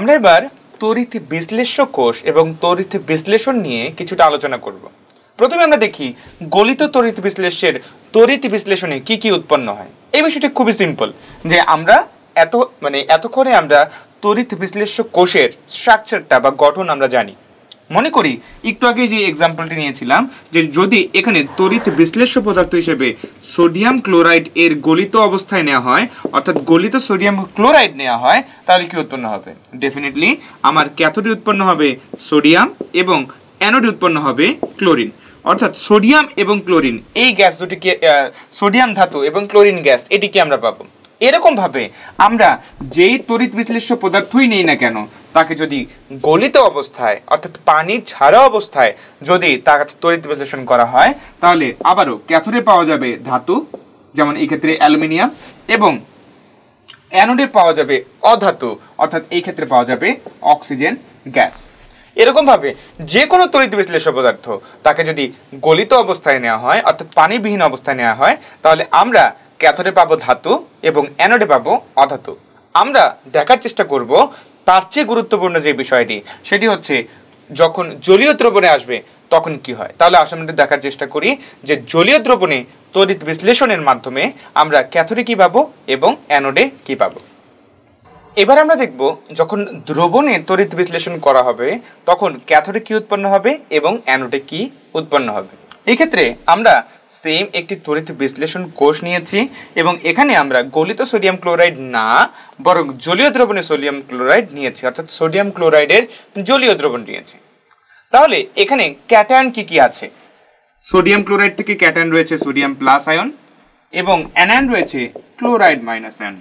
আমরা এবার তড়িৎ বিশ্লেষ্য কোষ এবং তড়িৎ বিশ্লেষণ নিয়ে কিছুটা আলোচনা করব প্রথমে আমরা দেখি গলিত তড়িৎ বিশ্লেষ্যের তড়িৎ বিশ্লেষণে কি কি উৎপন্ন হয় এই বিষয়টি খুবই সিম্পল যে আমরা এত মানে এতক্ষণে আমরা তড়িৎ বিশ্লেষ্য কোষের স্ট্রাকচারটা বা গঠন আমরা জানি মনে করি একটু আগে যে এক্সাম্পলটি নিয়েছিলাম যে যদি এখানে তড়িৎ বিশ্লেষ্য পদার্থ হিসেবে সোডিয়াম ক্লোরাইড এর গলিত অবস্থায় নেওয়া হয় অর্থাৎ গলিত সোডিয়াম ক্লোরাইড নেওয়া হয় তাহলে কি উৎপন্ন হবে ডেফিনেটলি আমার ক্যাথোডি উৎপন্ন হবে সোডিয়াম এবং অ্যানোডি উৎপন্ন হবে ক্লোরিন অর্থাৎ সোডিয়াম এবং ক্লোরিন এই গ্যাস দুটিকে সোডিয়াম ধাতু এবং ক্লোরিন গ্যাস এটিকে আমরা পাবো এরকমভাবে আমরা যেই তড়িৎ বিশ্লেষ্য পদার্থই নেই না কেন তাকে যদি গলিত অবস্থায় অর্থাৎ পানি ছাড়া অবস্থায় যদি তাকে তড়িৎ বিশ্লেষণ করা হয় তাহলে আবারও ক্যাথোডে পাওয়া যাবে ধাতু যেমন ক্ষেত্রে অ্যালুমিনিয়াম এবং অ্যানোডে পাওয়া যাবে অধাতু অর্থাৎ এই ক্ষেত্রে পাওয়া যাবে অক্সিজেন গ্যাস এরকমভাবে যে কোনো তড়িৎ বিশ্লেষক পদার্থ তাকে যদি গলিত অবস্থায় নেওয়া হয় অর্থাৎ পানিবিহীন অবস্থায় নেওয়া হয় তাহলে আমরা ক্যাথোডে পাবো ধাতু এবং অ্যানোডে পাবো অধাতু আমরা দেখার চেষ্টা করব তার চেয়ে গুরুত্বপূর্ণ যে বিষয়টি সেটি হচ্ছে যখন জলীয় দ্রবণে আসবে তখন কি হয় তাহলে আসলে দেখার চেষ্টা করি যে জলীয় দ্রবণে তড়িৎ বিশ্লেষণের মাধ্যমে আমরা ক্যাথরি কী পাবো এবং অ্যানোডে কী পাবো এবার আমরা দেখব যখন দ্রবণে তড়িৎ বিশ্লেষণ করা হবে তখন ক্যাথোডে কি উৎপন্ন হবে এবং অ্যানোডে কি উৎপন্ন হবে এক্ষেত্রে আমরা সেম একটি তড়িৎ বিশ্লেষণ কোষ নিয়েছি এবং এখানে আমরা গলিত সোডিয়াম ক্লোরাইড না বরং জলীয় দ্রবণে সোডিয়াম ক্লোরাইড নিয়েছি অর্থাৎ সোডিয়াম ক্লোরাইডের জলীয় দ্রবণ নিয়েছি তাহলে এখানে ক্যাটায়ন কি কি আছে সোডিয়াম ক্লোরাইড থেকে ক্যাটায়ন রয়েছে সোডিয়াম প্লাস আয়ন এবং অ্যানায়ন রয়েছে ক্লোরাইড মাইনাস আয়ন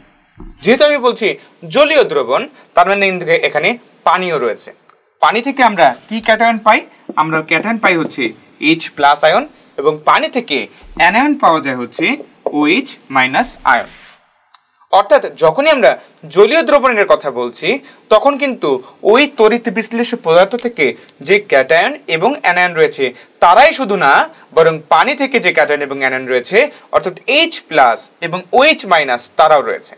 যেহেতু আমি বলছি জলীয় দ্রবণ তার মানে এখানে পানিও রয়েছে পানি থেকে আমরা কি ক্যাটায়ন পাই আমরা ক্যাটায়ন পাই হচ্ছে এইচ প্লাস আয়ন এবং পানি থেকে অ্যানায়ন পাওয়া যায় হচ্ছে ওইচ মাইনাস আয়ন অর্থাৎ যখনই আমরা জলীয় দ্রবণের কথা বলছি তখন কিন্তু ওই তড়িৎ বিশ্লেষ পদার্থ থেকে যে ক্যাটায়ন এবং অ্যানায়ন রয়েছে তারাই শুধু না বরং পানি থেকে যে ক্যাটায়ন এবং অ্যানায়ন রয়েছে অর্থাৎ এইচ প্লাস এবং ওইচ মাইনাস তারাও রয়েছে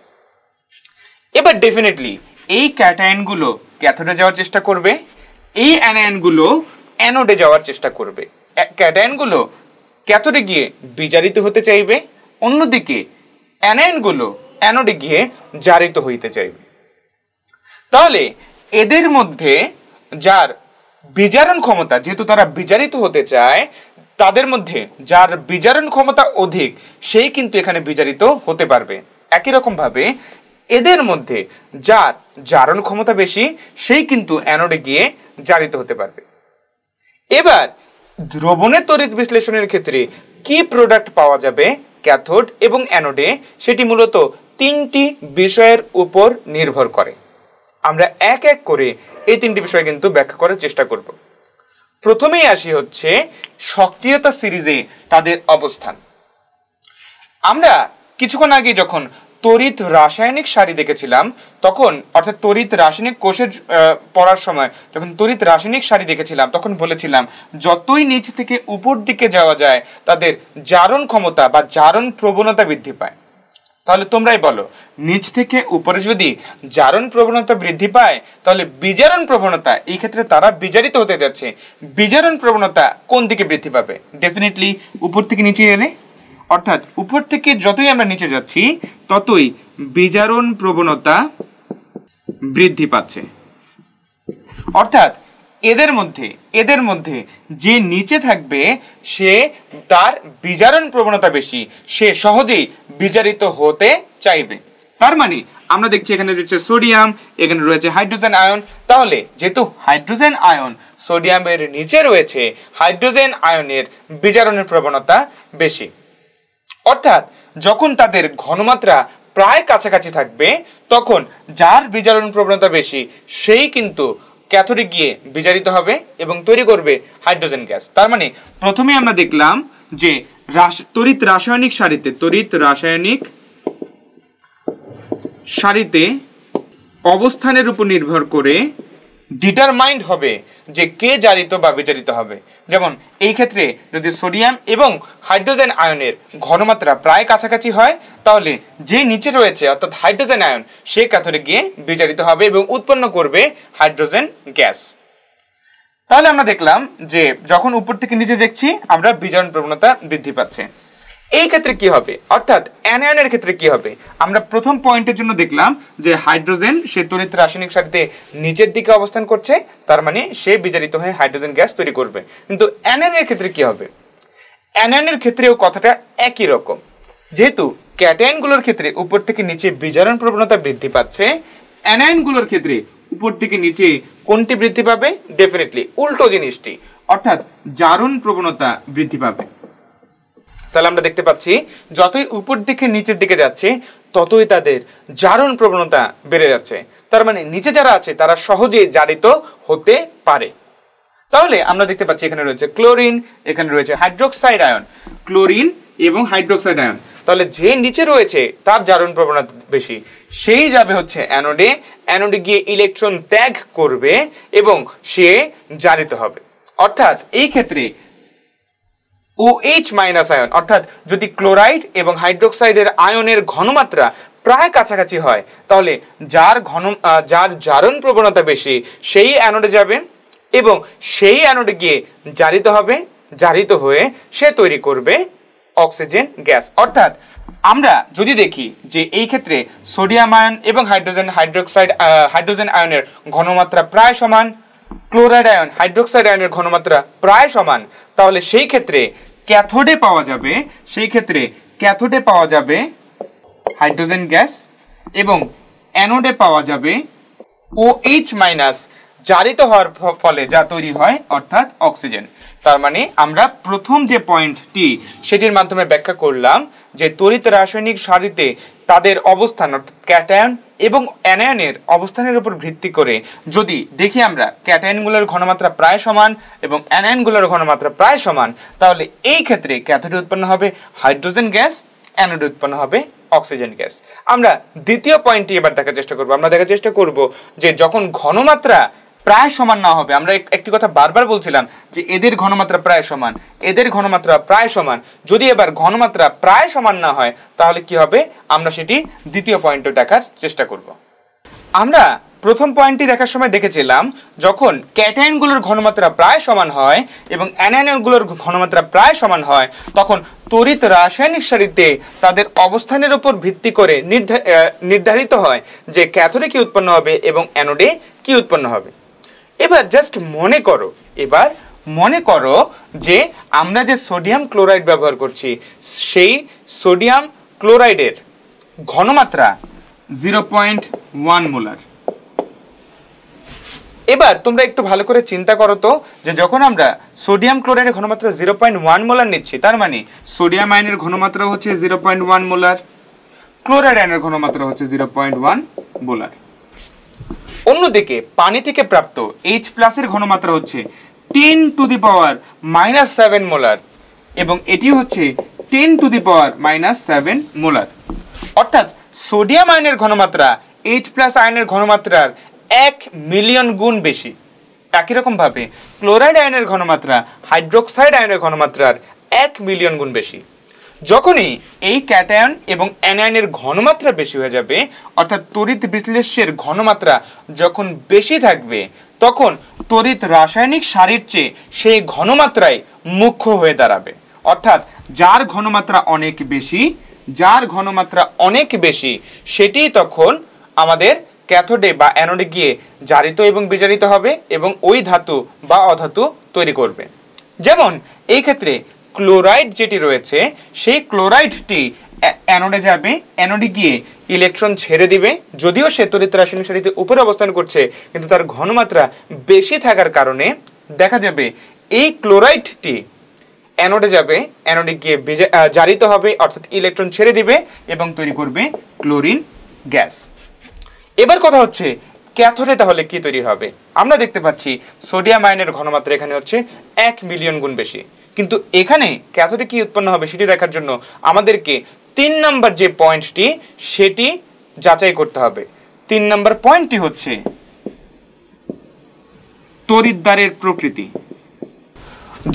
এবার ডেফিনেটলি এই ক্যাটায়নগুলো ক্যাথোডে যাওয়ার চেষ্টা করবে এই অ্যানায়নগুলো অ্যানোডে যাওয়ার চেষ্টা করবে ক্যাটায়নগুলো ক্যাথোডে গিয়ে বিজারিত হতে চাইবে অন্যদিকে অ্যানায়নগুলো অ্যানোডে গিয়ে জারিত হইতে চাইবে তাহলে এদের মধ্যে যার বিজারণ ক্ষমতা যেহেতু তারা বিজারিত হতে চায় তাদের মধ্যে যার বিজারণ ক্ষমতা অধিক সেই কিন্তু এখানে বিজারিত হতে পারবে একই রকমভাবে এদের মধ্যে যার জারণ ক্ষমতা বেশি সেই কিন্তু অ্যানোডে গিয়ে জারিত হতে পারবে এবার দ্রবণে তড়িৎ বিশ্লেষণের ক্ষেত্রে কি প্রোডাক্ট পাওয়া যাবে ক্যাথোড এবং অ্যানোডে সেটি মূলত তিনটি বিষয়ের উপর নির্ভর করে আমরা এক এক করে এই তিনটি বিষয় কিন্তু ব্যাখ্যা করার চেষ্টা করব প্রথমেই আসি হচ্ছে সক্রিয়তা সিরিজে তাদের অবস্থান আমরা কিছুক্ষণ আগে যখন তড়িৎ রাসায়নিক সারি দেখেছিলাম তখন অর্থাৎ তড়িৎ রাসায়নিক কোষের পড়ার সময় যখন তড়িৎ রাসায়নিক সারি দেখেছিলাম তখন বলেছিলাম যতই নিচ থেকে উপর দিকে যাওয়া যায় তাদের জারণ ক্ষমতা বা জারণ প্রবণতা বৃদ্ধি পায় তাহলে তোমরাই বলো নিচ থেকে উপরে যদি জারণ প্রবণতা বৃদ্ধি পায় তাহলে বিজারণ প্রবণতা এই ক্ষেত্রে তারা বিজারিত হতে যাচ্ছে বিজারণ প্রবণতা কোন দিকে বৃদ্ধি পাবে ডেফিনেটলি উপর থেকে নিচে এনে অর্থাৎ উপর থেকে যতই আমরা নিচে যাচ্ছি ততই বিজারণ প্রবণতা বৃদ্ধি পাচ্ছে অর্থাৎ এদের মধ্যে এদের মধ্যে যে নিচে থাকবে সে তার বিজারণ প্রবণতা বেশি সে সহজেই বিজারিত হতে চাইবে তার মানে আমরা দেখছি এখানে রয়েছে সোডিয়াম এখানে রয়েছে হাইড্রোজেন আয়ন তাহলে যেহেতু হাইড্রোজেন আয়ন সোডিয়ামের নিচে রয়েছে হাইড্রোজেন আয়নের বিজারণের প্রবণতা বেশি অর্থাৎ যখন তাদের ঘনমাত্রা প্রায় কাছাকাছি থাকবে তখন যার বিজারণ প্রবণতা বেশি সেই কিন্তু ক্যাথোডে গিয়ে বিজারিত হবে এবং তৈরি করবে হাইড্রোজেন গ্যাস তার মানে প্রথমে আমরা দেখলাম যে তড়িৎ রাসায়নিক সারিতে তড়িৎ রাসায়নিক সারিতে অবস্থানের উপর নির্ভর করে ডিটারমাইন্ড হবে যে কে জারিত বা বিচারিত হবে যেমন এই ক্ষেত্রে যদি সোডিয়াম এবং হাইড্রোজেন আয়নের ঘনমাত্রা প্রায় কাছাকাছি হয় তাহলে যে নিচে রয়েছে অর্থাৎ হাইড্রোজেন আয়ন সে কাথরে গিয়ে বিচারিত হবে এবং উৎপন্ন করবে হাইড্রোজেন গ্যাস তাহলে আমরা দেখলাম যে যখন উপর থেকে নিচে দেখছি আমরা বিজারণ প্রবণতা বৃদ্ধি পাচ্ছে এই ক্ষেত্রে কি হবে অর্থাৎ অ্যানায়নের ক্ষেত্রে কি হবে আমরা প্রথম পয়েন্টের জন্য দেখলাম যে হাইড্রোজেন সে তড়িৎ রাসায়নিক সারিতে নিচের দিকে অবস্থান করছে তার মানে সে বিজারিত হয়ে হাইড্রোজেন গ্যাস তৈরি করবে কিন্তু অ্যানায়নের ক্ষেত্রে কি হবে অ্যানায়নের ক্ষেত্রেও কথাটা একই রকম যেহেতু ক্যাটায়নগুলোর ক্ষেত্রে উপর থেকে নিচে বিজারণ প্রবণতা বৃদ্ধি পাচ্ছে অ্যানায়নগুলোর ক্ষেত্রে উপর থেকে নিচে কোনটি বৃদ্ধি পাবে ডেফিনেটলি উল্টো জিনিসটি অর্থাৎ জারণ প্রবণতা বৃদ্ধি পাবে তাহলে আমরা দেখতে পাচ্ছি যতই উপর দিকে নিচের দিকে যাচ্ছে ততই তাদের জারণ প্রবণতা বেড়ে যাচ্ছে তার মানে নিচে যারা আছে তারা সহজে জারিত হতে পারে তাহলে আমরা দেখতে পাচ্ছি এখানে রয়েছে ক্লোরিন এখানে রয়েছে হাইড্রোক্সাইড আয়ন ক্লোরিন এবং হাইড্রোক্সাইড আয়ন তাহলে যে নিচে রয়েছে তার জারণ প্রবণতা বেশি সেই যাবে হচ্ছে অ্যানোডে অ্যানোডে গিয়ে ইলেকট্রন ত্যাগ করবে এবং সে জারিত হবে অর্থাৎ এই ক্ষেত্রে ও এইচ মাইনাস আয়ন অর্থাৎ যদি ক্লোরাইড এবং হাইড্রোক্সাইডের আয়নের ঘনমাত্রা প্রায় কাছাকাছি হয় তাহলে যার ঘন যার জারণ প্রবণতা বেশি সেই অ্যানোডে যাবে এবং সেই অ্যানোডে গিয়ে জারিত হবে জারিত হয়ে সে তৈরি করবে অক্সিজেন গ্যাস অর্থাৎ আমরা যদি দেখি যে এই ক্ষেত্রে সোডিয়াম আয়ন এবং হাইড্রোজেন হাইড্রোক্সাইড হাইড্রোজেন আয়নের ঘনমাত্রা প্রায় সমান ক্লোরাইড আয়ন হাইড্রোক্সাইড আয়নের ঘনমাত্রা প্রায় সমান তাহলে সেই ক্ষেত্রে ক্যাথোডে পাওয়া যাবে সেই ক্ষেত্রে ক্যাথোডে পাওয়া যাবে হাইড্রোজেন গ্যাস এবং অ্যানোডে পাওয়া যাবে ও এইচ মাইনাস জারিত হওয়ার ফলে যা তৈরি হয় অর্থাৎ অক্সিজেন তার মানে আমরা প্রথম যে পয়েন্টটি সেটির মাধ্যমে ব্যাখ্যা করলাম যে তড়িৎ রাসায়নিক সারিতে তাদের অবস্থান অর্থাৎ ক্যাটায়ন এবং অ্যানায়নের অবস্থানের উপর ভিত্তি করে যদি দেখি আমরা ক্যাটায়নগুলোর ঘনমাত্রা প্রায় সমান এবং অ্যানায়নগুলোর ঘনমাত্রা প্রায় সমান তাহলে এই ক্ষেত্রে ক্যাথোড উৎপন্ন হবে হাইড্রোজেন গ্যাস অ্যানোড উৎপন্ন হবে অক্সিজেন গ্যাস আমরা দ্বিতীয় পয়েন্টটি এবার দেখার চেষ্টা করব আমরা দেখার চেষ্টা করব যে যখন ঘনমাত্রা প্রায় সমান না হবে আমরা একটি কথা বারবার বলছিলাম যে এদের ঘনমাত্রা প্রায় সমান এদের ঘনমাত্রা প্রায় সমান যদি এবার ঘনমাত্রা প্রায় সমান না হয় তাহলে কি হবে আমরা সেটি দ্বিতীয় পয়েন্টে দেখার চেষ্টা করব আমরা প্রথম পয়েন্টটি দেখার সময় দেখেছিলাম যখন ক্যাটায়নগুলোর ঘনমাত্রা প্রায় সমান হয় এবং অ্যানায়নগুলোর ঘনমাত্রা প্রায় সমান হয় তখন তড়িৎ রাসায়নিক সারিতে তাদের অবস্থানের উপর ভিত্তি করে নির্ধারিত হয় যে ক্যাথোডে কি উৎপন্ন হবে এবং অ্যানোডে কি উৎপন্ন হবে এবার জাস্ট মনে করো এবার মনে করো যে আমরা যে সোডিয়াম ক্লোরাইড ব্যবহার করছি সেই সোডিয়াম ক্লোরাইডের ঘনমাত্রা জিরো পয়েন্ট ওয়ান মোলার এবার তোমরা একটু ভালো করে চিন্তা করো তো যে যখন আমরা সোডিয়াম ক্লোরাইডের ঘনমাত্রা জিরো পয়েন্ট ওয়ান মোলার নিচ্ছি তার মানে সোডিয়াম আয়নের ঘনমাত্রা হচ্ছে zero point one molar chloride আয়নের ঘনমাত্রা হচ্ছে জিরো পয়েন্ট ওয়ান মোলার অন্যদিকে পানি থেকে প্রাপ্ত এইচ প্লাসের ঘনমাত্রা হচ্ছে ten to the power minus seven molar এবং এটি হচ্ছে ten to the power minus seven molar অর্থাৎ সোডিয়াম আয়নের ঘনমাত্রা এইচ প্লাস আয়নের ঘনমাত্রার এক মিলিয়ন গুণ বেশি একই রকমভাবে ক্লোরাইড আয়নের ঘনমাত্রা হাইড্রোক্সাইড আয়নের ঘনমাত্রার এক মিলিয়ন গুণ বেশি যখনই এই ক্যাটায়ন এবং অ্যানায়নের ঘনমাত্রা বেশি হয়ে যাবে অর্থাৎ তড়িৎ বিশ্লেষ্যের ঘনমাত্রা যখন বেশি থাকবে তখন তড়িৎ রাসায়নিক সারির চেয়ে সেই ঘনমাত্রায় মুখ্য হয়ে দাঁড়াবে অর্থাৎ যার ঘনমাত্রা অনেক বেশি যার ঘনমাত্রা অনেক বেশি সেটি তখন আমাদের ক্যাথোডে বা অ্যানোডে গিয়ে জারিত এবং বিজারিত হবে এবং ওই ধাতু বা অধাতু তৈরি করবে যেমন এই ক্ষেত্রে ক্লোরাইড যেটি রয়েছে সেই ক্লোরাইডটি অ্যানোডে যাবে অ্যানোডে গিয়ে ইলেকট্রন ছেড়ে দিবে যদিও সে তরিত রাসায়নিক সারিতে উপরে অবস্থান করছে কিন্তু তার ঘনমাত্রা বেশি থাকার কারণে দেখা যাবে এই ক্লোরাইডটি অ্যানোডে যাবে অ্যানোডে গিয়ে জারিত হবে অর্থাৎ ইলেকট্রন ছেড়ে দিবে এবং তৈরি করবে ক্লোরিন গ্যাস এবার কথা হচ্ছে ক্যাথোডে তাহলে কি তৈরি হবে আমরা দেখতে পাচ্ছি সোডিয়াম আয়নের ঘনমাত্রা এখানে হচ্ছে এক মিলিয়ন গুণ বেশি কিন্তু এখানে ক্যাথোডে কি উৎপন্ন হবে সেটি দেখার জন্য আমাদেরকে তিন নম্বর যে পয়েন্টটি সেটি যাচাই করতে হবে তিন নম্বর পয়েন্টটি হচ্ছে তরিদ্দারের প্রকৃতি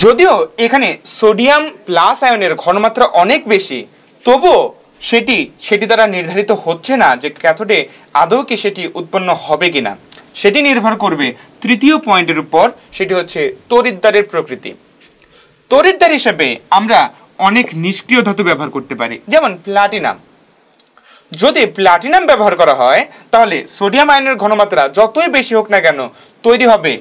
যদিও এখানে সোডিয়াম প্লাস আয়নের ঘনমাত্রা অনেক বেশি তবুও সেটি সেটি দ্বারা নির্ধারিত হচ্ছে না যে ক্যাথোডে আদৌ কি সেটি উৎপন্ন হবে কিনা সেটি নির্ভর করবে তৃতীয় পয়েন্টের উপর সেটি হচ্ছে তরিদ্দারের প্রকৃতি তরিদ্দার হিসেবে আমরা অনেক নিষ্ক্রিয় ধাতু ব্যবহার করতে পারি যেমন প্লাটিনাম যদি প্লাটিনাম ব্যবহার করা হয় তাহলে সোডিয়াম আয়নের ঘনমাত্রা যতই বেশি হোক না কেন তৈরি হবে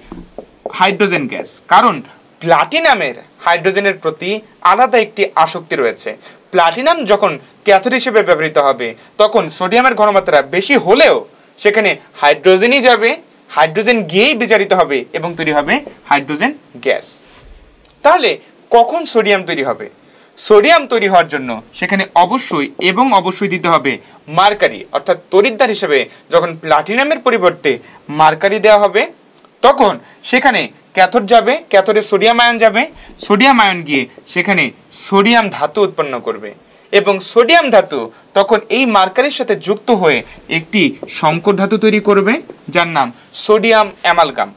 হাইড্রোজেন গ্যাস কারণ প্লাটিনামের হাইড্রোজেনের প্রতি আলাদা একটি আসক্তি রয়েছে প্লাটিনাম যখন ক্যাথোড হিসেবে ব্যবহৃত হবে তখন সোডিয়ামের ঘনমাত্রা বেশি হলেও সেখানে হাইড্রোজেনই যাবে হাইড্রোজেন গিয়েই বিচারিত হবে এবং তৈরি হবে হাইড্রোজেন গ্যাস তাহলে কখন সোডিয়াম তৈরি হবে সোডিয়াম তৈরি হওয়ার জন্য সেখানে অবশ্যই এবং অবশ্যই দিতে হবে মার্কারি অর্থাৎ তরিদ্দার হিসেবে যখন প্লাটিনামের পরিবর্তে মার্কারি দেওয়া হবে তখন সেখানে ক্যাথর যাবে ক্যাথরে সোডিয়াম আয়ন যাবে সোডিয়াম আয়ন গিয়ে সেখানে সোডিয়াম ধাতু উৎপন্ন করবে এবং সোডিয়াম ধাতু তখন এই মার্কারির সাথে যুক্ত হয়ে একটি শঙ্কর ধাতু তৈরি করবে যার নাম সোডিয়াম অ্যামালগাম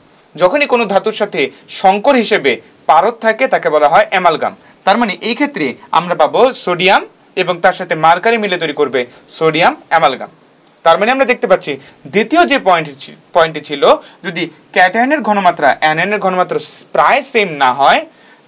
যখনই কোনো ধাতুর সাথে শঙ্কর হিসেবে পারদ থাকে তাকে বলা হয় অ্যামালগাম তার মানে এই ক্ষেত্রে আমরা পাবো সোডিয়াম এবং তার সাথে মার্কারি মিলে তৈরি করবে সোডিয়াম অ্যামালগাম তার মানে আমরা দেখতে পাচ্ছি দ্বিতীয় যে পয়েন্ট পয়েন্টটি ছিল যদি ক্যাটায়নের ঘনমাত্রা অ্যানায়নের ঘনমাত্রা প্রায় সেম না হয়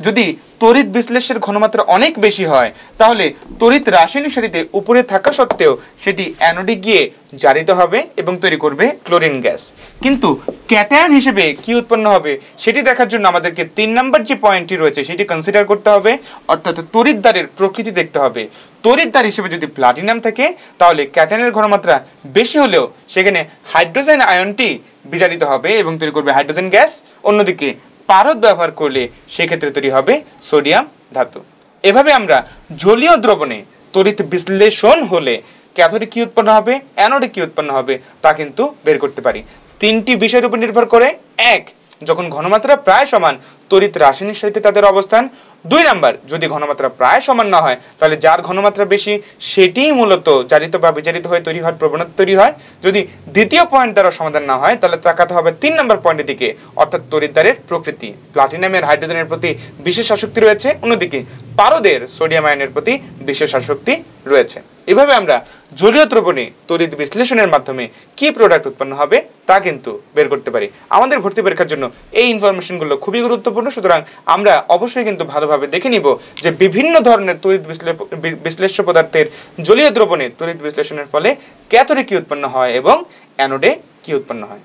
যদি তড়িৎ বিশ্লেষের ঘনমাত্রা অনেক বেশি হয় তাহলে তড়িৎ রাসায়নিক সারিতে উপরে থাকা সত্ত্বেও সেটি অ্যানোডে গিয়ে জারিত হবে এবং তৈরি করবে ক্লোরিন গ্যাস কিন্তু ক্যাটায়ন হিসেবে কি উৎপন্ন হবে সেটি দেখার জন্য আমাদেরকে তিন নম্বর যে পয়েন্টটি রয়েছে সেটি কনসিডার করতে হবে অর্থাৎ তড়িৎদ্বারের প্রকৃতি দেখতে হবে তড়িৎদ্বার হিসেবে যদি প্লাটিনাম থাকে তাহলে ক্যাটায়নের ঘনমাত্রা বেশি হলেও সেখানে হাইড্রোজেন আয়নটি বিজারিত হবে এবং তৈরি করবে হাইড্রোজেন গ্যাস অন্যদিকে পারদ ব্যবহার করলে সেক্ষেত্রে তৈরি হবে সোডিয়াম ধাতু এভাবে আমরা জলীয় দ্রবণে তড়িৎ বিশ্লেষণ হলে ক্যাথোডে কী উৎপন্ন হবে অ্যানোডে কী উৎপন্ন হবে তা কিন্তু বের করতে পারি তিনটি বিষয়ের উপর নির্ভর করে এক যখন ঘনমাত্রা প্রায় সমান তড়িৎ রাসায়নিক সাহিত্যে তাদের অবস্থান দুই নাম্বার যদি ঘনমাত্রা প্রায় সমান না হয় তাহলে যার ঘনমাত্রা বেশি সেটিই মূলত জারিত বা বিচারিত হয়ে তৈরি হওয়ার প্রবণতা তৈরি হয় যদি দ্বিতীয় পয়েন্ট দ্বারা সমাধান না হয় তাহলে তাকাতে হবে তিন নম্বর পয়েন্টের দিকে অর্থাৎ তরিদ্দারের প্রকৃতি প্লাটিনামের হাইড্রোজেনের প্রতি বিশেষ আসক্তি রয়েছে অন্যদিকে পারদের সোডিয়াম আয়নের প্রতি বিশেষ আসক্তি রয়েছে এভাবে আমরা জলীয় দ্রবণে তড়িৎ বিশ্লেষণের মাধ্যমে কি প্রোডাক্ট উৎপন্ন হবে তা কিন্তু বের করতে পারি আমাদের ভর্তি পরীক্ষার জন্য এই ইনফরমেশনগুলো খুবই গুরুত্বপূর্ণ সুতরাং আমরা অবশ্যই কিন্তু ভালোভাবে দেখে নিব যে বিভিন্ন ধরনের তড়িৎ বিশ্লেষ্য পদার্থের জলীয় দ্রবণে তড়িৎ বিশ্লেষণের ফলে ক্যাথরে কি উৎপন্ন হয় এবং অ্যানোডে কি উৎপন্ন হয়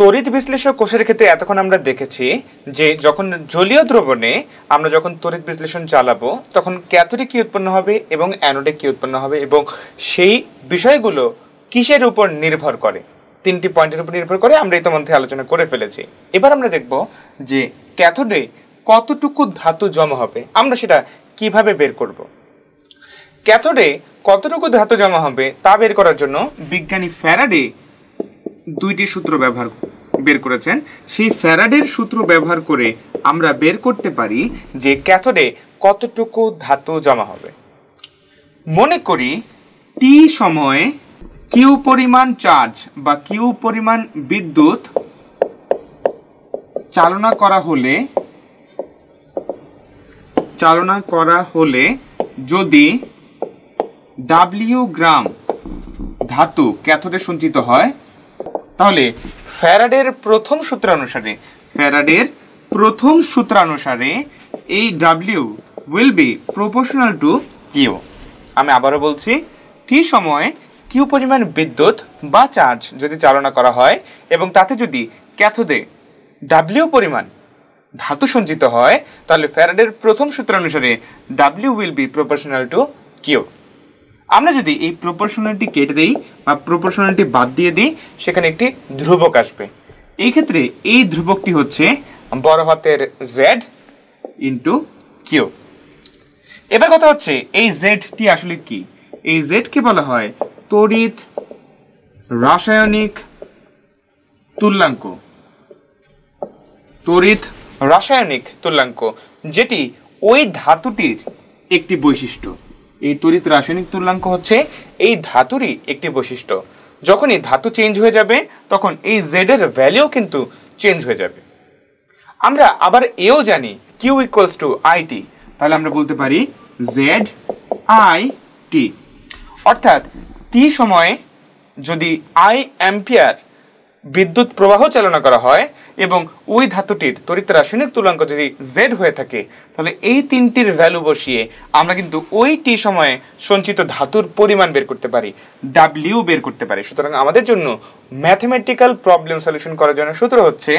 তড়িৎ বিশ্লেষক কোষের ক্ষেত্রে এতক্ষণ আমরা দেখেছি যে যখন জলীয় দ্রবণে আমরা যখন তড়িৎ বিশ্লেষণ চালাবো তখন ক্যাথোডে কি উৎপন্ন হবে এবং অ্যানোডে কি উৎপন্ন হবে এবং সেই বিষয়গুলো কিসের উপর নির্ভর করে তিনটি পয়েন্টের উপর নির্ভর করে আমরা ইতিমধ্যে আলোচনা করে ফেলেছি এবার আমরা দেখব যে ক্যাথোডে কতটুকু ধাতু জমা হবে আমরা সেটা কিভাবে বের করব ক্যাথোডে কতটুকু ধাতু জমা হবে তা বের করার জন্য বিজ্ঞানী ফ্যারাডে দুইটি সূত্র ব্যবহার বের করেছেন সেই ফ্যারাডের সূত্র ব্যবহার করে আমরা বের করতে পারি যে ক্যাথোডে কতটুকু ধাতু জমা হবে মনে করি টি সময়ে কিউ পরিমাণ চার্জ বা কিউ পরিমাণ বিদ্যুৎ চালনা করা হলে চালনা করা হলে যদি ডাব্লিউ গ্রাম ধাতু ক্যাথোডে সঞ্চিত হয় তাহলে ফ্যারাডের প্রথম সূত্র অনুসারে ফ্যারাডের প্রথম সূত্রানুসারে এই W will be proportional to Q আমি আবারও বলছি টি সময়ে কিউ পরিমাণ বিদ্যুৎ বা চার্জ যদি চালনা করা হয় এবং তাতে যদি ক্যাথোদে ডাব্লিউ পরিমাণ ধাতু সঞ্চিত হয় তাহলে ফ্যারাডের প্রথম সূত্র অনুসারে W will be proportional to Q আমরা যদি এই প্রপোর্শনালটি কেটে দিই বা প্রপোর্শনালটি বাদ দিয়ে দিই সেখানে একটি ধ্রুবক আসবে এই ক্ষেত্রে এই ধ্রুবকটি হচ্ছে বড় হাতের জেড ইন্টু কিউ এবার কথা হচ্ছে এই জেডটি আসলে কি এই জেডকে বলা হয় তড়িৎ রাসায়নিক তুল্যাঙ্ক তড়িৎ রাসায়নিক তুল্যাঙ্ক যেটি ওই ধাতুটির একটি বৈশিষ্ট্য এই তড়িৎ রাসায়নিক তুল্যাঙ্ক হচ্ছে এই ধাতুরই একটি বৈশিষ্ট্য যখন এই ধাতু চেঞ্জ হয়ে যাবে তখন এই জেড এর ভ্যালিউ কিন্তু চেঞ্জ হয়ে যাবে আমরা আবার এও জানি কিউ ইকুয়ালস টু আইটি তাহলে আমরা বলতে পারি জেড আই টি অর্থাৎ টি সময়ে যদি আই অ্যাম্পিয়ার বিদ্যুৎ প্রবাহ চালনা করা হয় এবং ওই ধাতুটির তড়িৎ রাসায়নিক তুলাঙ্ক যদি জেড হয়ে থাকে তাহলে এই তিনটির ভ্যালু বসিয়ে আমরা কিন্তু ওই টি সময়ে সঞ্চিত ধাতুর পরিমাণ বের করতে পারি ডাব্লিউ বের করতে পারি সুতরাং আমাদের জন্য ম্যাথমেটিক্যাল প্রবলেম সলিউশন করার জন্য সূত্র হচ্ছে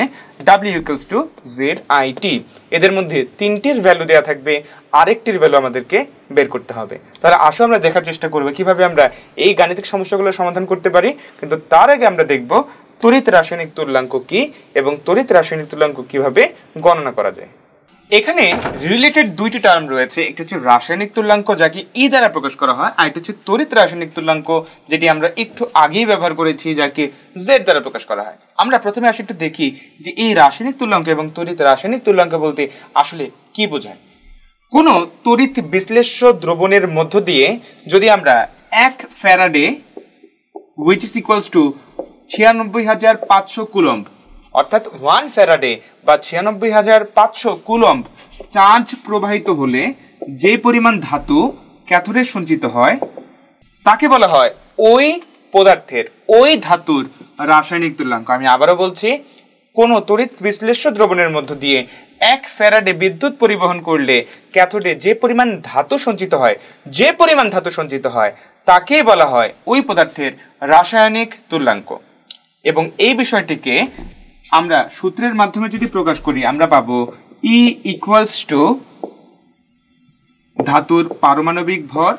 W equals to Z I T এদের মধ্যে তিনটির ভ্যালু দেওয়া থাকবে আরেকটির ভ্যালু আমাদেরকে বের করতে হবে তাহলে আসো আমরা দেখার চেষ্টা করবো কিভাবে আমরা এই গাণিতিক সমস্যাগুলো সমাধান করতে পারি কিন্তু তার আগে আমরা দেখব তড়িৎ রাসায়নিক তুল্যাঙ্ক কি এবং তড়িৎ রাসায়নিক তুল্যাঙ্ক কিভাবে গণনা করা যায় এখানে রিলেটেড দুইটি টার্ম রয়েছে একটি হচ্ছে রাসায়নিক তুল্যাঙ্ক যাকে ই e দ্বারা প্রকাশ করা হয় আর একটি হচ্ছে তড়িৎ রাসায়নিক তুল্যাঙ্ক যেটি আমরা একটু আগেই ব্যবহার করেছি যাকে জেড দ্বারা প্রকাশ করা হয় আমরা প্রথমে আসলে একটু দেখি যে এই রাসায়নিক তুল্যাঙ্ক এবং তড়িৎ রাসায়নিক তুল্যাঙ্ক বলতে আসলে কি বোঝায় কোনো তড়িৎ বিশ্লেষ্য দ্রবণের মধ্য দিয়ে যদি আমরা এক Faraday which is equals to ছিয়ানব্বই হাজার পাঁচশো কুলম্ব অর্থাৎ ওয়ান ফ্যারাডে বা ছিয়ানব্বই হাজার পাঁচশো কুলম্ব চার্জ প্রবাহিত হলে যে পরিমাণ ধাতু ক্যাথোডে সঞ্চিত হয় তাকে বলা হয় ওই পদার্থের ওই ধাতুর রাসায়নিক তুল্যাঙ্ক আমি আবারও বলছি কোনো তড়িৎ বিশ্লেষ্য দ্রবণের মধ্য দিয়ে এক ফ্যারাডে বিদ্যুৎ পরিবহন করলে ক্যাথোডে যে পরিমাণ ধাতু সঞ্চিত হয় যে পরিমাণ ধাতু সঞ্চিত হয় তাকেই বলা হয় ওই পদার্থের রাসায়নিক তুল্যাঙ্ক এবং এই বিষয়টিকে আমরা সূত্রের মাধ্যমে যদি প্রকাশ করি আমরা পাবো ই ইকুয়ালস টু ধাতুর পারমাণবিক ভর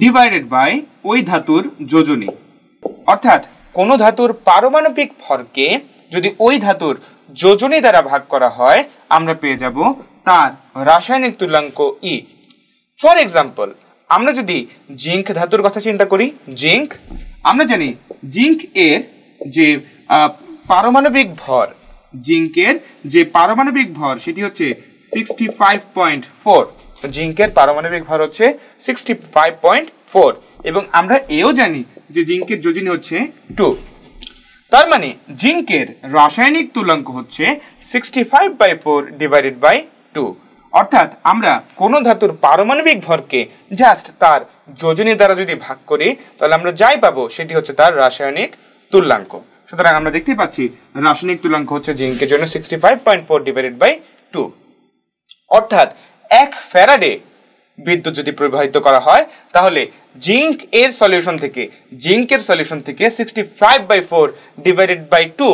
ডিভাইডেড বাই ওই ধাতুর যোজনী অর্থাৎ কোন ধাতুর পারমাণবিক ভরকে যদি ওই ধাতুর যোজনী দ্বারা ভাগ করা হয় আমরা পেয়ে যাব তার রাসায়নিক তুলাঙ্ক ই ফর এক্সাম্পল আমরা যদি জিঙ্ক ধাতুর কথা চিন্তা করি জিঙ্ক আমরা জানি জিঙ্ক এর যে পারমাণবিক ভর জিঙ্কের যে পারমাণবিক ভর সেটি হচ্ছে সিক্সটি ফাইভ পয়েন্ট ফোর জিঙ্কের পারমাণবিক ভর হচ্ছে সিক্সটি ফাইভ পয়েন্ট ফোর এবং আমরা এও জানি যে জিঙ্কের যোজন হচ্ছে টু তার মানে জিঙ্কের রাসায়নিক তুলাঙ্ক হচ্ছে sixty five by four divided by two অর্থাৎ আমরা কোনো ধাতুর পারমাণবিক ভরকে জাস্ট তার যোজনী দ্বারা যদি ভাগ করি তাহলে আমরা যাই পাবো সেটি হচ্ছে তার রাসায়নিক তুল্যাঙ্ক সুতরাং আমরা দেখতে পাচ্ছি রাসায়নিক তুল্যাঙ্ক হচ্ছে জিঙ্কের জন্য sixty five point four divided by two অর্থাৎ এক ফ্যারাডে বিদ্যুৎ যদি প্রবাহিত করা হয় তাহলে জিঙ্ক এর সলিউশন থেকে জিঙ্কের সলিউশন থেকে sixty five by four divided by two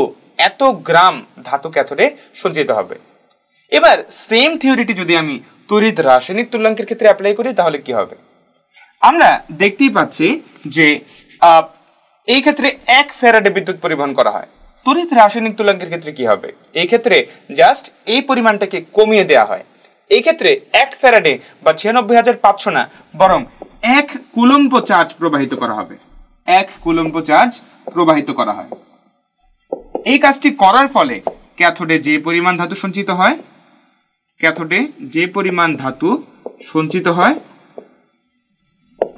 এত গ্রাম ধাতু ক্যাথোডে সঞ্চিত হবে এবার সেম থিওরিটি যদি আমি তড়িৎ রাসায়নিক তুল্যাঙ্কের ক্ষেত্রে অ্যাপ্লাই করি তাহলে কি হবে আমরা দেখতেই পাচ্ছি যে এই ক্ষেত্রে এক ফেরাডে বিদ্যুৎ পরিবহন করা হয় তড়িৎ রাসায়নিক তুলাঙ্কের ক্ষেত্রে কি হবে এই ক্ষেত্রে জাস্ট এই পরিমাণটাকে কমিয়ে দেওয়া হয় এই ক্ষেত্রে এক ফেরাডে বা ছিয়ানব্বই হাজার পাঁচশো না বরং এক কুলম্ব চার্জ প্রবাহিত করা হবে এক কুলম্ব চার্জ প্রবাহিত করা হয় এই কাজটি করার ফলে ক্যাথোডে যে পরিমাণ ধাতু সঞ্চিত হয় ক্যাথোডে যে পরিমাণ ধাতু সঞ্চিত হয়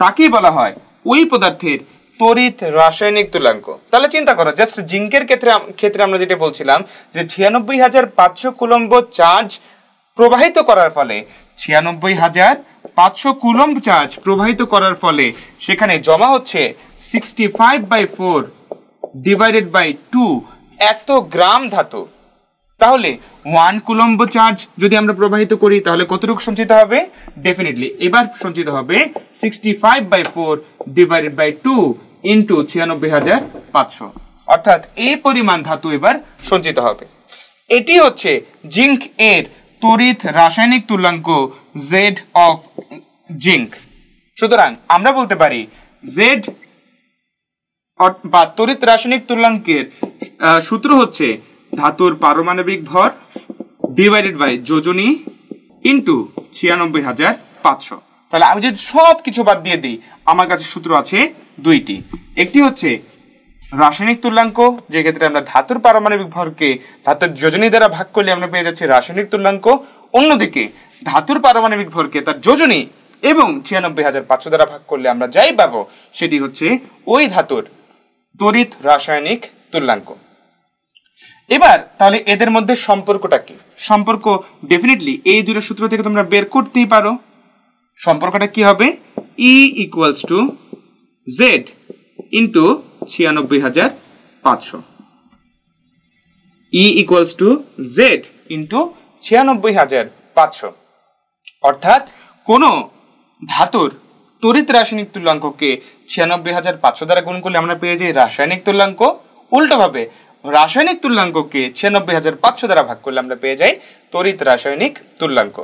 তাকেই বলা হয় ওই পদার্থের তড়িৎ রাসায়নিক তুলাঙ্ক তাহলে চিন্তা করো জাস্ট জিঙ্কের ক্ষেত্রে ক্ষেত্রে আমরা যেটা বলছিলাম যে ছিয়ানব্বই হাজার পাঁচশো কুলম্ব চার্জ প্রবাহিত করার ফলে ছিয়ানব্বই হাজার পাঁচশো কুলম্ব চার্জ প্রবাহিত করার ফলে সেখানে জমা হচ্ছে sixty five by four divided by two এত গ্রাম ধাতু তাহলে ওয়ান কুলম্ব চার্জ যদি আমরা প্রবাহিত করি তাহলে কতটুকু সঞ্চিত হবে ডেফিনেটলি এবার সঞ্চিত হবে sixty five by four divided by two into ছিয়ানব্বই হাজার পাঁচশো অর্থাৎ এই পরিমাণ ধাতু এবার সঞ্চিত হবে এটি হচ্ছে জিঙ্ক এর তড়িৎ রাসায়নিক তুলাঙ্ক জেড অফ জিঙ্ক সুতরাং আমরা বলতে পারি জেড বা তড়িৎ রাসায়নিক তুলাঙ্কের সূত্র হচ্ছে ধাতুর পারমাণবিক ভর ডিভাইডেড বাই যোজনী ইন্টু ছিয়ানব্বই হাজার পাঁচশো তাহলে আমি যদি সব কিছু বাদ দিয়ে দিই আমার কাছে সূত্র আছে দুইটি একটি হচ্ছে রাসায়নিক তুল্যাঙ্ক যে ক্ষেত্রে আমরা ধাতুর পারমাণবিক ভরকে ধাতুর যোজনী দ্বারা ভাগ করলে আমরা পেয়ে যাচ্ছি রাসায়নিক তুল্যাঙ্ক অন্যদিকে ধাতুর পারমাণবিক ভরকে তার যোজনী এবং ছিয়ানব্বই হাজার পাঁচশো দ্বারা ভাগ করলে আমরা যাই পাবো সেটি হচ্ছে ওই ধাতুর তড়িৎ রাসায়নিক তুল্যাঙ্ক এবার তাহলে এদের মধ্যে সম্পর্কটা কি সম্পর্ক ডেফিনেটলি এই দুটো সূত্র থেকে তোমরা বের করতেই পারো সম্পর্কটা কি হবে E equals to Z into ছিয়ানব্বই হাজার পাঁচশো E equals to Z into ছিয়ানব্বই হাজার পাঁচশো অর্থাৎ কোনো ধাতুর তড়িৎ রাসায়নিক তুল্যাঙ্ককে ছিয়ানব্বই হাজার পাঁচশো দ্বারা গুণ করলে আমরা পেয়ে যাই রাসায়নিক তুল্যাঙ্ক উল্টোভাবে রাসায়নিক তুল্যাঙ্ককে ছিয়ানব্বই হাজার পাঁচশো দ্বারা ভাগ করলে আমরা পেয়ে যাই তড়িৎ রাসায়নিক তুল্যাঙ্ক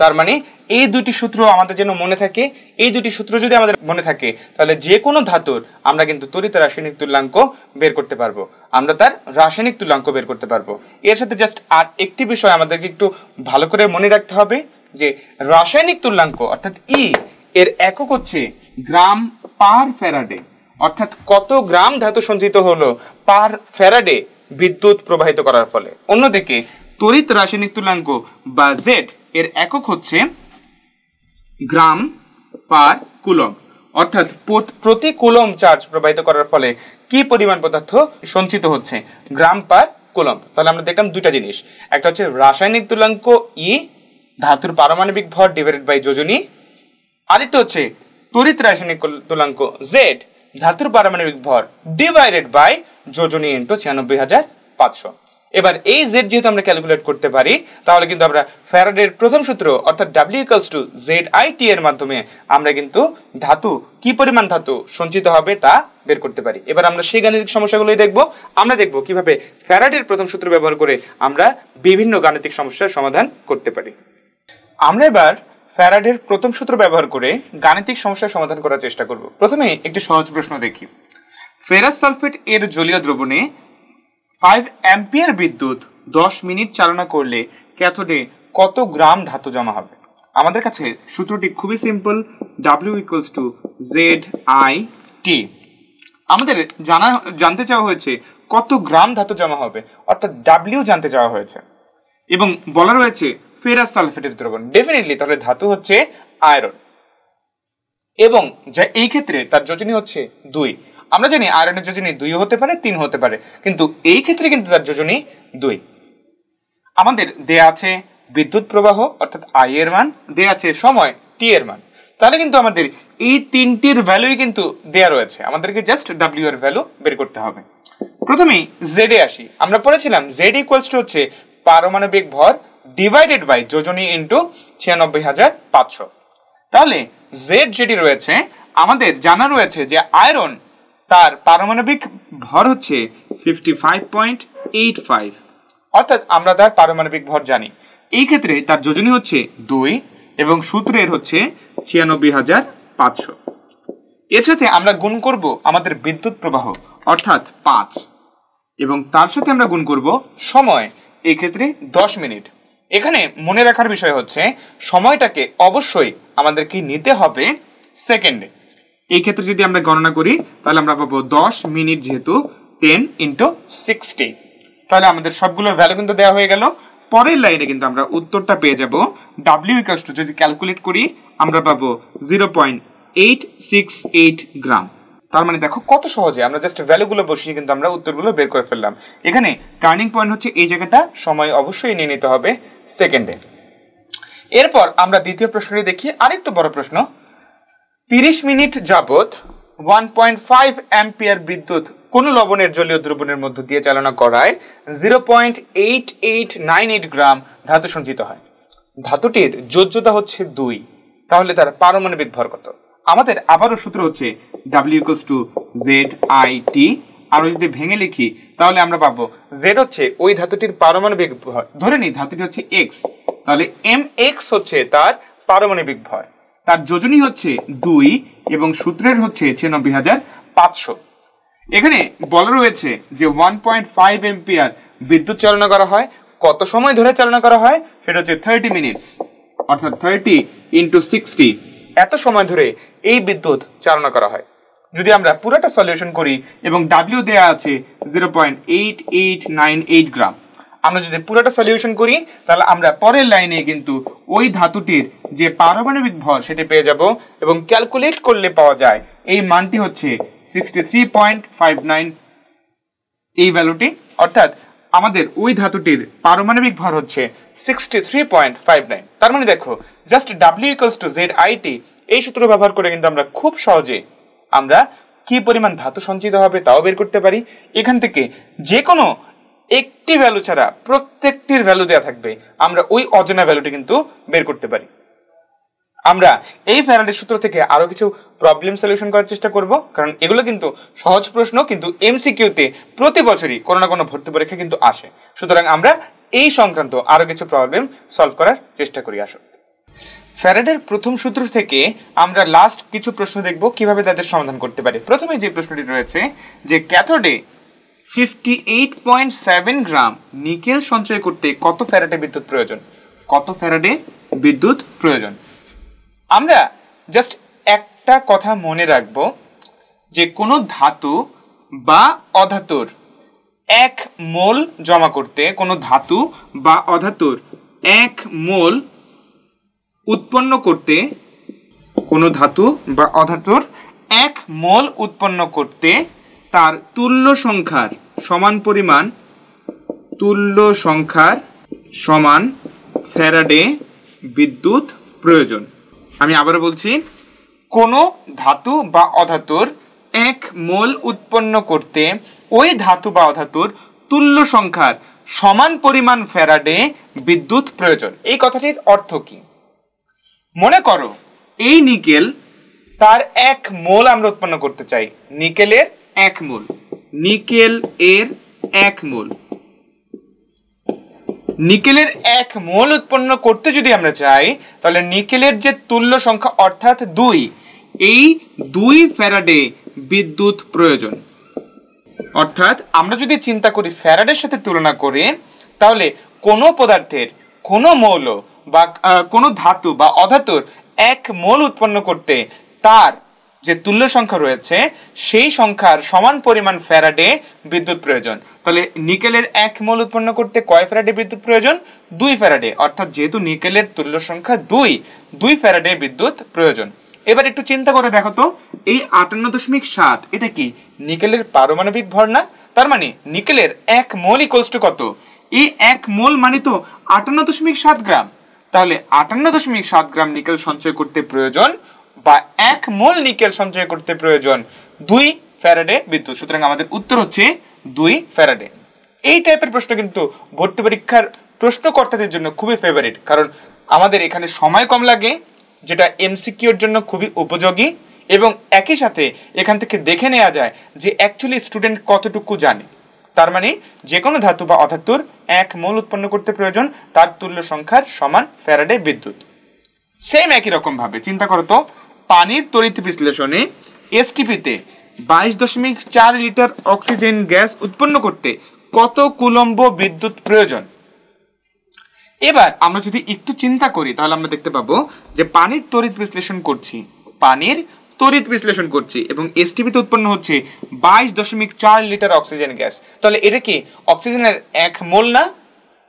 তার মানে এই দুটি সূত্র আমাদের যেন মনে থাকে এই দুটি সূত্র যদি আমাদের মনে থাকে তাহলে যে কোনো ধাতুর আমরা কিন্তু তরিত রাসায়নিক তুল্যাঙ্ক বের করতে পারবো আমরা তার রাসায়নিক তুল্যাঙ্ক বের করতে পারবো এর সাথে জাস্ট আর একটি বিষয় আমাদেরকে একটু ভালো করে মনে রাখতে হবে যে রাসায়নিক তুল্যাঙ্ক অর্থাৎ ই e এর একক হচ্ছে গ্রাম পার ফেরাডে অর্থাৎ কত গ্রাম ধাতু সঞ্চিত হলো পার ফেরাডে বিদ্যুৎ প্রবাহিত করার ফলে অন্যদিকে তড়িৎ রাসায়নিক তুল্যাঙ্ক বা জেড এর একক হচ্ছে গ্রাম পার কুলম অর্থাৎ প্রতি কুলম চার্জ প্রবাহিত করার ফলে কি পরিমাণ পদার্থ সঞ্চিত হচ্ছে গ্রাম পার কুলম তাহলে আমরা দেখলাম দুইটা জিনিস একটা হচ্ছে রাসায়নিক তুলাঙ্ক ই e, ধাতুর পারমাণবিক ভর ডিভাইডেড বাই যোজনী আরেকটা হচ্ছে তড়িৎ রাসায়নিক তুলাঙ্ক জেড ধাতুর পারমাণবিক ভর ডিভাইডেড বাই যোজনী ইন্টু ছিয়ানব্বই হাজার পাঁচশো এবার এই জেড যেহেতু আমরা ক্যালকুলেট করতে পারি তাহলে কিন্তু আমরা ফ্যারাডের প্রথম সূত্র অর্থাৎ W equals to Z I T এর মাধ্যমে আমরা কিন্তু ধাতু কি পরিমাণ ধাতু সঞ্চিত হবে তা বের করতে পারি এবার আমরা সেই গাণিতিক সমস্যাগুলোই দেখব আমরা দেখব কিভাবে ফ্যারাডের প্রথম সূত্র ব্যবহার করে আমরা বিভিন্ন গাণিতিক সমস্যার সমাধান করতে পারি আমরা এবার ফ্যারাডের প্রথম সূত্র ব্যবহার করে গাণিতিক সমস্যার সমাধান করার চেষ্টা করব প্রথমে একটি সহজ প্রশ্ন দেখি ফেরাস সালফেট এর জলীয় দ্রবণে ফাইভ অ্যাম্পিয়ার বিদ্যুৎ দশ মিনিট চালনা করলে ক্যাথোডে কত গ্রাম ধাতু জমা হবে আমাদের কাছে সূত্রটি খুবই simple W equals to Z I T আমাদের জানা জানতে চাওয়া হয়েছে কত গ্রাম ধাতু জমা হবে অর্থাৎ ডাব্লিউ জানতে চাওয়া হয়েছে এবং বলা রয়েছে ফেরাস সালফেটের দ্রবণ ডেফিনেটলি তাহলে ধাতু হচ্ছে আয়রন এবং যা এই ক্ষেত্রে তার যোজনী হচ্ছে দুই আমরা জানি আয়রনের যোজনী দুই হতে পারে তিন হতে পারে কিন্তু এই ক্ষেত্রে কিন্তু তার যোজনী দুই আমাদের দেয়া আছে বিদ্যুৎ প্রবাহ অর্থাৎ আই এর মান দেয়া আছে সময় টি এর মান তাহলে কিন্তু আমাদের এই তিনটির ভ্যালুই কিন্তু দেয়া রয়েছে আমাদেরকে জাস্ট ডাব্লিউ এর ভ্যালু বের করতে হবে প্রথমেই জেড এ আসি আমরা পড়েছিলাম জেড ইকুয়ালস টু হচ্ছে পারমাণবিক ভর ডিভাইডেড বাই যোজনী ইন্টু ছিয়ানব্বই হাজার পাঁচশো তাহলে জেড যেটি রয়েছে আমাদের জানা রয়েছে যে আয়রন তার পারমাণবিক ভর হচ্ছে fifty five point eight five অর্থাৎ আমরা তার পারমাণবিক ভর জানি এই ক্ষেত্রে তার যোজনী হচ্ছে দুই এবং সূত্রের হচ্ছে ছিয়ানব্বই হাজার পাঁচশো এর সাথে আমরা গুণ করব আমাদের বিদ্যুৎ প্রবাহ অর্থাৎ পাঁচ এবং তার সাথে আমরা গুণ করব সময় এক্ষেত্রে দশ মিনিট এখানে মনে রাখার বিষয় হচ্ছে সময়টাকে অবশ্যই আমাদেরকে নিতে হবে সেকেন্ডে এই ক্ষেত্রে যদি আমরা গণনা করি তাহলে আমরা পাবো দশ মিনিট যেহেতু টেন ইন্টু সিক্সটি তাহলে আমাদের সবগুলো ভ্যালু কিন্তু দেওয়া হয়ে গেল পরের লাইনে কিন্তু আমরা উত্তরটা পেয়ে যাব ডাব্লিউ ইকাস যদি ক্যালকুলেট করি আমরা পাবো zero point eight six eight gram তার মানে দেখো কত সহজে আমরা জাস্ট ভ্যালুগুলো বসিয়ে কিন্তু আমরা উত্তরগুলো বের করে ফেললাম এখানে টার্নিং পয়েন্ট হচ্ছে এই জায়গাটা সময় অবশ্যই নিয়ে নিতে হবে সেকেন্ডে এরপর আমরা দ্বিতীয় প্রশ্নটি দেখি আরেকটু বড় প্রশ্ন তিরিশ মিনিট যাবত ওয়ান পয়েন্ট অ্যাম্পিয়ার বিদ্যুৎ কোন লবণের জলীয় দ্রবণের মধ্য দিয়ে চালনা করায় 0.8898 গ্রাম ধাতু সঞ্চিত হয় ধাতুটির যোজ্যতা হচ্ছে 2 তাহলে তার পারমাণবিক ভর কত আমাদের আবারও সূত্র হচ্ছে W ZIT আর জেড আই টি যদি ভেঙে লিখি তাহলে আমরা পাবো জেড হচ্ছে ওই ধাতুটির পারমাণবিক ভর ধরে নিই ধাতুটি হচ্ছে এক্স তাহলে এম এক্স হচ্ছে তার পারমাণবিক ভর তার যোজনী হচ্ছে দুই এবং সূত্রের হচ্ছে ছিয়ানব্বই হাজার পাঁচশো এখানে বলা রয়েছে যে ওয়ান পয়েন্ট ফাইভ এম্পিয়ার বিদ্যুৎ চালনা করা হয় কত সময় ধরে চালনা করা হয় সেটা হচ্ছে থার্টি মিনিটস অর্থাৎ থার্টি ইন্টু সিক্সটি এত সময় ধরে এই বিদ্যুৎ চালনা করা হয় যদি আমরা পুরোটা সলিউশন করি এবং ডাব্লিউ দেয়া আছে zero point eight eight nine eight gram আমরা যদি পুরোটা সলিউশন করি তাহলে আমরা পরের লাইনে কিন্তু ওই ধাতুটির যে পারমাণবিক ভর সেটি পেয়ে যাব এবং ক্যালকুলেট করলে পাওয়া যায় এই মানটি হচ্ছে sixty three point five nine এই ভ্যালুটি অর্থাৎ আমাদের ওই ধাতুটির পারমাণবিক ভর হচ্ছে sixty three point five nine তার মানে দেখো just W equals to Z IT এই সূত্র ব্যবহার করে কিন্তু আমরা খুব সহজে আমরা কি পরিমাণ ধাতু সঞ্চিত হবে তাও বের করতে পারি এখান থেকে যে কোনো একটি ভ্যালু ছাড়া প্রত্যেকটির ভ্যালু দেওয়া থাকবে আমরা ওই অজানা ভ্যালুটি কিন্তু বের করতে পারি আমরা এই ফ্যারাডের সূত্র থেকে আরো কিছু প্রবলেম সলিউশন করার চেষ্টা করব কারণ এগুলো কিন্তু সহজ প্রশ্ন কিন্তু এমসিকিউতে প্রতি বছরই কোনো না কোনো ভর্তি পরীক্ষা কিন্তু আসে সুতরাং আমরা এই সংক্রান্ত আরো কিছু প্রবলেম সলভ করার চেষ্টা করি আসুন ফ্যারাডের প্রথম সূত্র থেকে আমরা লাস্ট কিছু প্রশ্ন দেখব কিভাবে তাদের সমাধান করতে পারি প্রথমে যে প্রশ্নটি রয়েছে যে ক্যাথোডে fifty eight point seven gram nickel সঞ্চয় করতে কত ফ্যারাডে বিদ্যুৎ প্রয়োজন কত ফ্যারাডে বিদ্যুৎ প্রয়োজন আমরা জাস্ট একটা কথা মনে রাখব যে কোনো ধাতু বা অধাতুর এক মোল জমা করতে কোনো ধাতু বা অধাতুর এক মোল উৎপন্ন করতে কোনো ধাতু বা অধাতুর এক মোল উৎপন্ন করতে তার তুল্য সংখ্যার সমান পরিমাণ তুল্য সংখ্যার সমান ফ্যারাডে বিদ্যুৎ প্রয়োজন আমি আবার বলছি কোনো ধাতু বা অধাতুর এক মোল উৎপন্ন করতে ওই ধাতু বা অধাতুর তুল্য সংখ্যার সমান পরিমাণ ফ্যারাডে বিদ্যুৎ প্রয়োজন এই কথাটির অর্থ কি মনে করো এই নিকেল তার এক মোল আমরা উৎপন্ন করতে চাই নিকেলের এক মোল নিকেল এর এক মোল নিকেলের এক মোল উৎপন্ন করতে যদি আমরা চাই তাহলে নিকেলের যে তুল্য সংখ্যা অর্থাৎ দুই এই দুই ফ্যারাডে বিদ্যুৎ প্রয়োজন অর্থাৎ আমরা যদি চিন্তা করি ফ্যারাডের সাথে তুলনা করে তাহলে কোনো পদার্থের কোনো মৌল বা কোনো ধাতু বা অধাতুর এক মোল উৎপন্ন করতে তার যে তুল্য সংখ্যা রয়েছে সেই সংখ্যার সমান পরিমাণ ফ্যারাডে বিদ্যুৎ প্রয়োজন তাহলে নিকেলের এক মোল উৎপন্ন করতে কয় ফ্যারাডে বিদ্যুৎ প্রয়োজন দুই ফ্যারাডে অর্থাৎ যেহেতু নিকেলের তুল্য সংখ্যা দুই দুই ফ্যারাডে বিদ্যুৎ প্রয়োজন এবার একটু চিন্তা করে দেখো তো এই আটান্ন দশমিক সাত এটা কি নিকেলের পারমাণবিক ভর না তার মানে নিকেলের এক মোল ইকোলস টু কত এই এক মোল মানে তো আটান্ন দশমিক সাত গ্রাম তাহলে আটান্ন দশমিক সাত গ্রাম নিকেল সঞ্চয় করতে প্রয়োজন বা এক মোল নিকেল সঞ্চয় করতে প্রয়োজন দুই ফ্যারাডে বিদ্যুৎ সুতরাং আমাদের উত্তর হচ্ছে দুই ফ্যারাডে এই টাইপের প্রশ্ন কিন্তু ভর্তি পরীক্ষার প্রশ্নকর্তাদের জন্য খুবই ফেভারিট কারণ আমাদের এখানে সময় কম লাগে যেটা এমসিকিউর জন্য খুবই উপযোগী এবং একই সাথে এখান থেকে দেখে নেওয়া যায় যে অ্যাকচুয়ালি স্টুডেন্ট কতটুকু জানে তার মানে যে কোনো ধাতু বা অধাতুর এক মূল উৎপন্ন করতে প্রয়োজন তার তুল্য সংখ্যার সমান ফ্যারাডে বিদ্যুৎ সেম একই রকমভাবে চিন্তা করো তো পানির তড়িৎ বিশ্লেষণে এসটিপিতে বাইশ দশমিক চার লিটার অক্সিজেন গ্যাস উৎপন্ন করতে কত কুলম্ব বিদ্যুৎ প্রয়োজন এবার আমরা যদি একটু চিন্তা করি তাহলে আমরা দেখতে পাবো যে পানির তড়িৎ বিশ্লেষণ করছি পানির তড়িৎ বিশ্লেষণ করছি এবং এসটিপিতে উৎপন্ন হচ্ছে বাইশ দশমিক চার লিটার অক্সিজেন গ্যাস তাহলে এটা কি অক্সিজেনের এক মোল না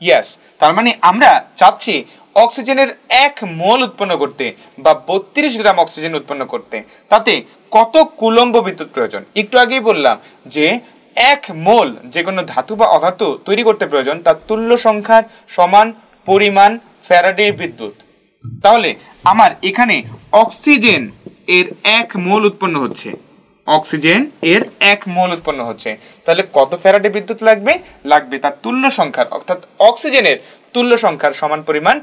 ইয়াস তার মানে আমরা চাচ্ছি অক্সিজেনের এক মোল উৎপন্ন করতে বা বত্রিশ গ্রাম অক্সিজেন উৎপন্ন করতে তাতে কত কুলম্ব বিদ্যুৎ প্রয়োজন একটু আগেই বললাম যে এক মোল যে কোনো ধাতু বা অধাতু তৈরি করতে প্রয়োজন তার তুল্য সংখ্যার সমান পরিমাণ ফ্যারাডে বিদ্যুৎ তাহলে আমার এখানে অক্সিজেন এর এক মোল উৎপন্ন হচ্ছে অক্সিজেন এর এক মোল উৎপন্ন হচ্ছে তাহলে কত ফ্যারাডে বিদ্যুৎ লাগবে লাগবে তার তুল্য সংখ্যার অর্থাৎ অক্সিজেনের তুল্য সংখ্যার সমান পরিমাণ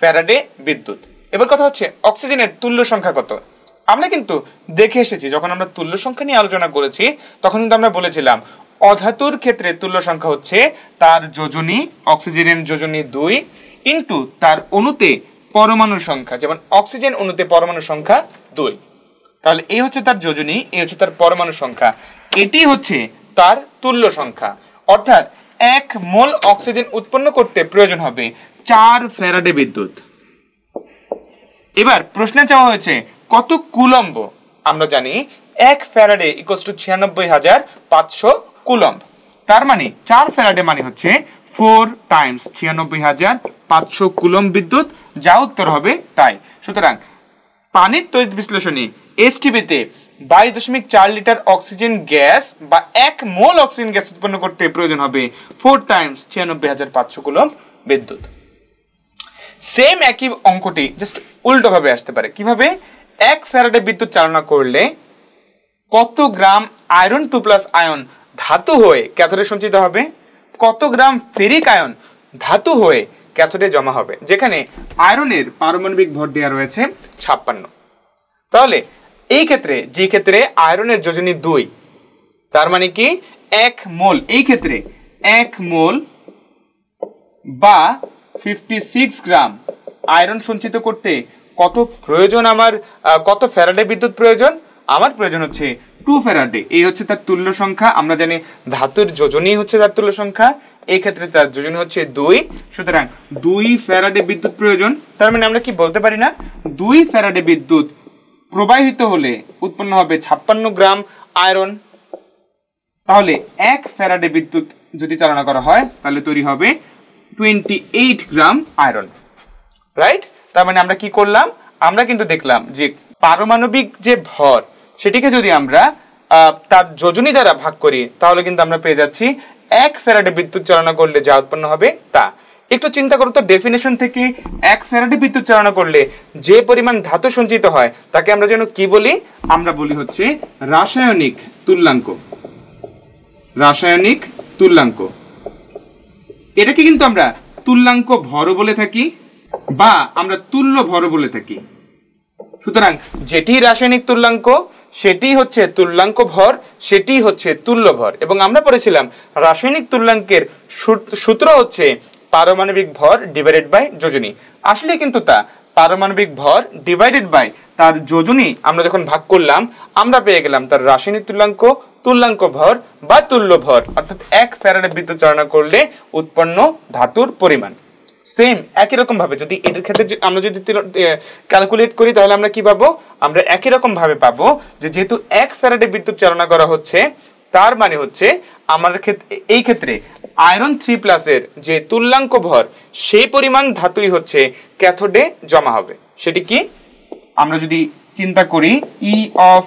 ফ্যারাডে বিদ্যুৎ এবার কথা হচ্ছে অক্সিজেনের তুল্য সংখ্যা কত আমরা কিন্তু দেখে এসেছি যখন আমরা তুল্য সংখ্যা নিয়ে আলোচনা করেছি তখন কিন্তু আমরা বলেছিলাম অধাতুর ক্ষেত্রে তুল্য সংখ্যা হচ্ছে তার যোজনী অক্সিজেনের যোজনী দুই ইন্টু তার অণুতে পরমাণুর সংখ্যা যেমন অক্সিজেন অণুতে পরমাণুর সংখ্যা দুই তাহলে এই হচ্ছে তার যোজনী এই হচ্ছে তার পরমাণু সংখ্যা এটি হচ্ছে তার তুল্য সংখ্যা অর্থাৎ এক মোল অক্সিজেন উৎপন্ন করতে প্রয়োজন হবে চার ফেরাডে বিদ্যুৎ এবার প্রশ্নে চাওয়া হয়েছে কত কুলম্ব আমরা জানি এক ফেরাডে ইকোস টু ছিয়ানব্বই হাজার পাঁচশো কুলম্ব তার মানে চার ফেরাডে মানে হচ্ছে ফোর টাইমস ছিয়ানব্বই হাজার পাঁচশো কুলম্ব বিদ্যুৎ যা উত্তর হবে তাই সুতরাং পানির তৈরি বিশ্লেষণী এসটিভিতে বাইশ দশমিক চার লিটার অক্সিজেন গ্যাস বা এক মোল অক্সিজেন গ্যাস উৎপন্ন করতে প্রয়োজন হবে ফোর টাইমস ছিয়ানব্বই হাজার পাঁচশো কুলম বিদ্যুৎ সেম একই অঙ্কটি জাস্ট উল্টোভাবে আসতে পারে কিভাবে এক ফ্যারাডে বিদ্যুৎ চালনা করলে কত gram iron two plus ion ধাতু হয়ে ক্যাথোডে সঞ্চিত হবে কত গ্রাম ফেরিক আয়ন ধাতু হয়ে ক্যাথোডে জমা হবে যেখানে আয়রনের পারমাণবিক ভর দেওয়া রয়েছে ছাপ্পান্ন তাহলে এই ক্ষেত্রে যে ক্ষেত্রে আয়রনের যোজনী দুই তার মানে কি এক মোল এই ক্ষেত্রে এক মোল বা ফিফটি সিক্স গ্রাম আয়রন সঞ্চিত করতে কত প্রয়োজন আমার কত ফেরাডে বিদ্যুৎ প্রয়োজন আমার প্রয়োজন হচ্ছে টু ফেরাডে এই হচ্ছে তার তুল্য সংখ্যা আমরা জানি ধাতুর যোজনী হচ্ছে তার তুল্য সংখ্যা এই ক্ষেত্রে তার যোজনী হচ্ছে দুই সুতরাং দুই ফেরাডে বিদ্যুৎ প্রয়োজন তার মানে আমরা কি বলতে পারি না দুই ফেরাডে বিদ্যুৎ প্রবাহিত হলে উৎপন্ন হবে ছাপ্পান্ন গ্রাম আয়রন তাহলে এক ফ্যারাডে বিদ্যুৎ যদি চালনা করা হয় তাহলে তৈরি হবে twenty eight gram iron right তার মানে আমরা কি করলাম আমরা কিন্তু দেখলাম যে পারমাণবিক যে ভর সেটিকে যদি আমরা তার যোজনী দ্বারা ভাগ করি তাহলে কিন্তু আমরা পেয়ে যাচ্ছি এক ফেরাডে বিদ্যুৎ চালনা করলে যা উৎপন্ন হবে তা একটু চিন্তা করতো ডেফিনেশন থেকে এক ফ্যারাডি বিদ্যুৎ চালনা করলে যে পরিমাণ ধাতু সঞ্চিত হয় তাকে আমরা যেন কি বলি আমরা বলি হচ্ছে রাসায়নিক তুল্যাঙ্ক রাসায়নিক তুল্যাঙ্ক এটাকে কিন্তু আমরা তুল্যাঙ্ক ভর বলে থাকি বা আমরা তুল্য ভর বলে থাকি সুতরাং যেটি রাসায়নিক তুল্যাঙ্ক সেটি হচ্ছে তুল্যাঙ্ক ভর সেটি হচ্ছে তুল্য ভর এবং আমরা পড়েছিলাম রাসায়নিক তুল্যাঙ্কের সূত্র হচ্ছে পারমাণবিক ভর ডিভাইডেড বাই যোজনী আসলে কিন্তু তা পারমাণবিক ভর ডিভাইডেড বাই তার যোজনী আমরা যখন ভাগ করলাম আমরা পেয়ে গেলাম তার রাসায়নিক তুল্যাঙ্ক তুল্যাঙ্ক ভর বা তুল্য ভর অর্থাৎ এক ফ্যারাডে বিদ্যুৎ চালনা করলে উৎপন্ন ধাতুর পরিমাণ সেম একই রকম ভাবে যদি এটার ক্ষেত্রে আমরা যদি ক্যালকুলেট করি তাহলে আমরা কি পাবো আমরা একই রকম ভাবে পাবো যে যেহেতু এক ফেরাডে বিদ্যুৎ চালনা করা হচ্ছে তার মানে হচ্ছে আমাদের ক্ষেত্রে এই ক্ষেত্রে আয়রন থ্রি প্লাসের যে তুল্যাঙ্ক ভর সেই পরিমাণ ধাতুই হচ্ছে ক্যাথোডে জমা হবে সেটি কি আমরা যদি চিন্তা করি ই অফ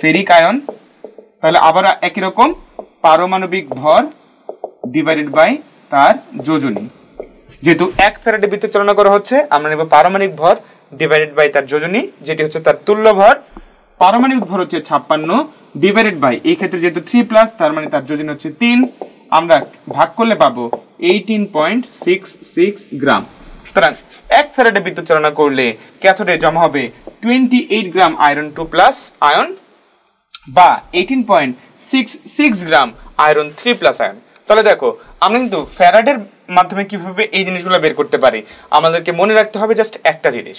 ফেরিক আয়ন তাহলে আবার একই রকম পারমাণবিক ভর ডিভাইডেড বাই তার যোজনী যেহেতু এক ফেরাডে চালনা করা হচ্ছে আমরা নেব পারমাণিক ভর ডিভাইডেড বাই তার যোজনী যেটি হচ্ছে তার তুল্য ভর পারমাণিক ভর হচ্ছে ছাপ্পান্ন ডিভাইডেড বাই এই ক্ষেত্রে যেহেতু থ্রি প্লাস তার মানে তার যোজন হচ্ছে তিন আমরা ভাগ করলে পাবো eighteen point six six gram সুতরাং এক ফেরাডে বিদ্যুৎ চালনা করলে ক্যাথোডে জমা হবে twenty eight gram iron two plus ion বা eighteen point six six gram iron three plus ion তাহলে দেখো আমরা কিন্তু ফেরাডের মাধ্যমে কিভাবে এই জিনিসগুলো বের করতে পারি আমাদেরকে মনে রাখতে হবে জাস্ট একটা জিনিস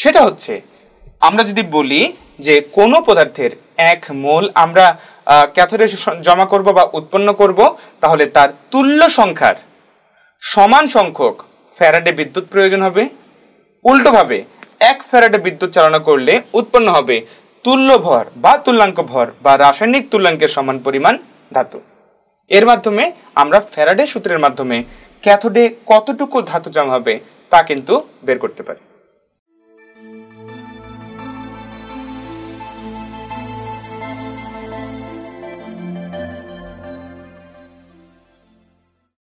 সেটা হচ্ছে আমরা যদি বলি যে কোনো পদার্থের এক মোল আমরা ক্যাথোডে জমা করব বা উৎপন্ন করব তাহলে তার তুল্য সংখ্যার সমান সংখ্যক ফ্যারাডে বিদ্যুৎ প্রয়োজন হবে উল্টোভাবে এক ফ্যারাডে বিদ্যুৎ চালনা করলে উৎপন্ন হবে তুল্য ভর বা তুল্যাঙ্ক ভর বা রাসায়নিক তুল্যাঙ্কের সমান পরিমাণ ধাতু এর মাধ্যমে আমরা ফ্যারাডে সূত্রের মাধ্যমে ক্যাথোডে কতটুকু ধাতু জমা হবে তা কিন্তু বের করতে পারি